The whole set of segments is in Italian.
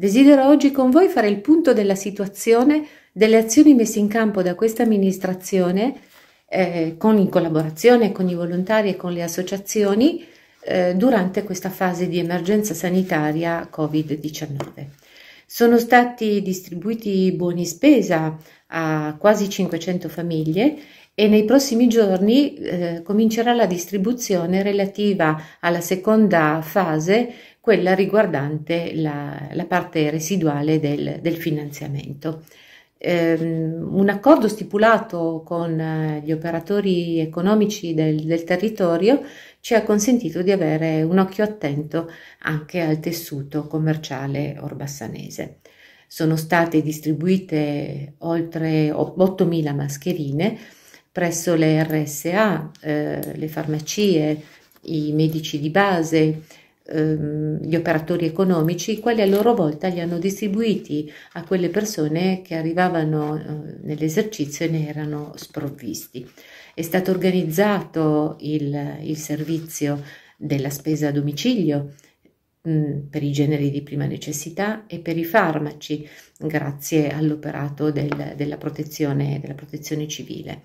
Desidero oggi con voi fare il punto della situazione, delle azioni messe in campo da questa amministrazione, eh, con, in collaborazione con i volontari e con le associazioni, eh, durante questa fase di emergenza sanitaria Covid-19. Sono stati distribuiti buoni spesa a quasi 500 famiglie e nei prossimi giorni eh, comincerà la distribuzione relativa alla seconda fase quella riguardante la, la parte residuale del, del finanziamento. Um, un accordo stipulato con eh, gli operatori economici del, del, territorio ci ha consentito di avere un occhio attento anche al tessuto commerciale orbassanese. Sono state distribuite oltre 8.000 mascherine presso le RSA, eh, le farmacie, i medici di base, Ehm, gli operatori economici, i quali a loro volta li hanno distribuiti a quelle persone che arrivavano eh, nell'esercizio e ne erano sprovvisti. È stato organizzato il, il servizio della spesa a domicilio mm, per i generi di prima necessità e per i farmaci, grazie all'operato del, della, protezione, della protezione civile.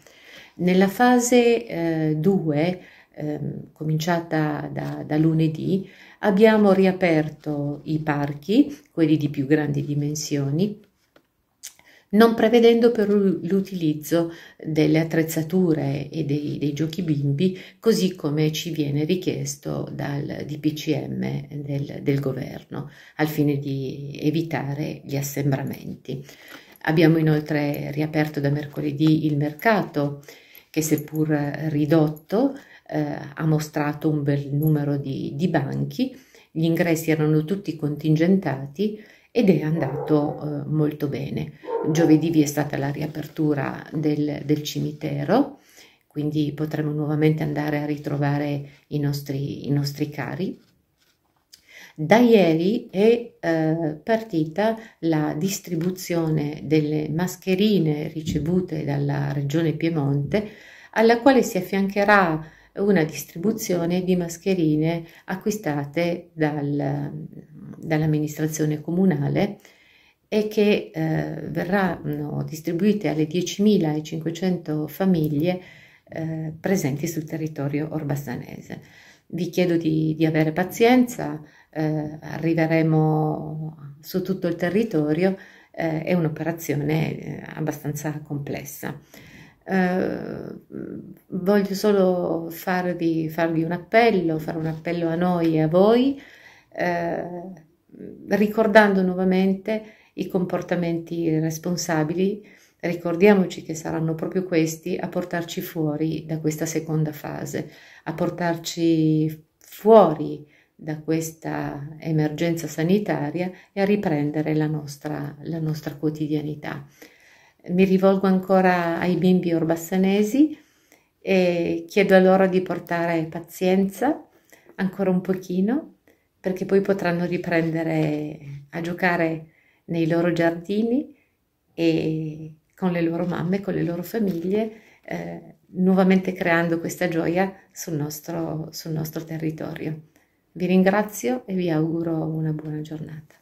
Nella fase 2 eh, ehm, cominciata da, da lunedì, abbiamo riaperto i parchi, quelli di più grandi dimensioni, non prevedendo però l'utilizzo delle attrezzature e dei, dei, giochi bimbi, così come ci viene richiesto dal DPCM del, del governo, al fine di evitare gli assembramenti. Abbiamo inoltre riaperto da mercoledì il mercato che seppur ridotto eh, ha mostrato un bel numero di, di, banchi, gli ingressi erano tutti contingentati ed è andato eh, molto bene. Giovedì vi è stata la riapertura del, del cimitero, quindi potremo nuovamente andare a ritrovare i nostri, i nostri cari. Da ieri è eh, partita la distribuzione delle mascherine ricevute dalla Regione Piemonte, alla quale si affiancherà una distribuzione di mascherine acquistate dal, dall'amministrazione comunale e che eh, verranno distribuite alle 10.500 famiglie eh, presenti sul territorio orbasanese. Vi chiedo di, di avere pazienza, eh, arriveremo su tutto il territorio, eh, è un'operazione eh, abbastanza complessa. Eh, voglio solo farvi, farvi, un appello, fare un appello a noi e a voi, eh, ricordando nuovamente i comportamenti responsabili, ricordiamoci che saranno proprio questi a portarci fuori da questa seconda fase, a portarci fuori da questa emergenza sanitaria e a riprendere la nostra, la nostra quotidianità. Mi rivolgo ancora ai bimbi orbassanesi e chiedo a loro di portare pazienza ancora un pochino perché poi potranno riprendere a giocare nei loro giardini e con le loro mamme, con le loro famiglie, eh, nuovamente creando questa gioia sul nostro, sul nostro territorio. Vi ringrazio e vi auguro una buona giornata.